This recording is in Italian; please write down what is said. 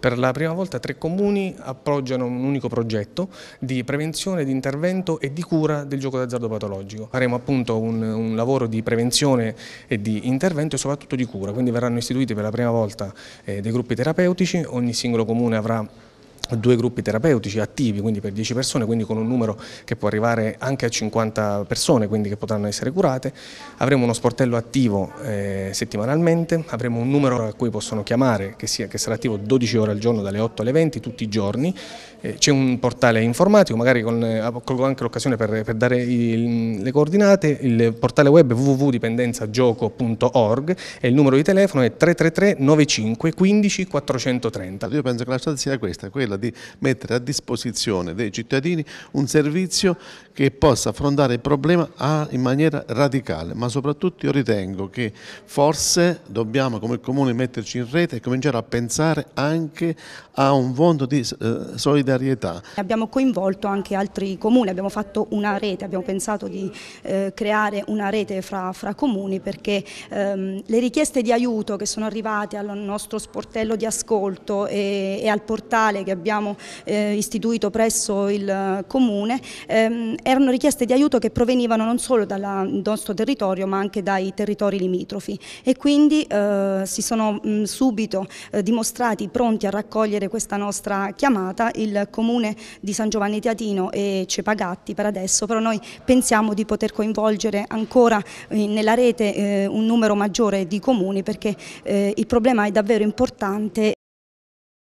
Per la prima volta tre comuni appoggiano un unico progetto di prevenzione, di intervento e di cura del gioco d'azzardo patologico. Faremo appunto un, un, lavoro di prevenzione e di intervento e soprattutto di cura, quindi verranno istituiti per la prima volta eh, dei gruppi terapeutici, ogni singolo comune avrà due gruppi terapeutici attivi, quindi per 10 persone, quindi con un numero che può arrivare anche a 50 persone, quindi che potranno essere curate. Avremo uno sportello attivo eh, settimanalmente, avremo un numero a cui possono chiamare che, sia, che, sarà attivo 12 ore al giorno dalle 8 alle 20 tutti i giorni. Eh, C'è un portale informatico, magari con, eh, colgo anche l'occasione per, per, dare il, le coordinate, il portale web www.dipendenzagioco.org e il numero di telefono è 333 95 15 430. Io penso che la strada sia questa, quella di mettere a disposizione dei cittadini un servizio che possa affrontare il problema ah, in maniera radicale, ma soprattutto io ritengo che forse dobbiamo come Comune metterci in rete e cominciare a pensare anche a un fondo di eh, solidarietà. Abbiamo coinvolto anche altri comuni, abbiamo fatto una rete, abbiamo pensato di eh, creare una rete fra, fra comuni perché ehm, le richieste di aiuto che sono arrivate al nostro sportello di ascolto e, e al portale che abbiamo abbiamo eh, istituito presso il eh, Comune, ehm, erano richieste di aiuto che provenivano non solo dal nostro territorio ma anche dai territori limitrofi e quindi eh, si sono mh, mm, subito eh, dimostrati pronti a raccogliere questa nostra chiamata il Comune di San Giovanni Teatino e Cepagatti per adesso, però noi pensiamo di poter coinvolgere ancora eh, nella rete eh, un numero maggiore di comuni perché il problema è davvero importante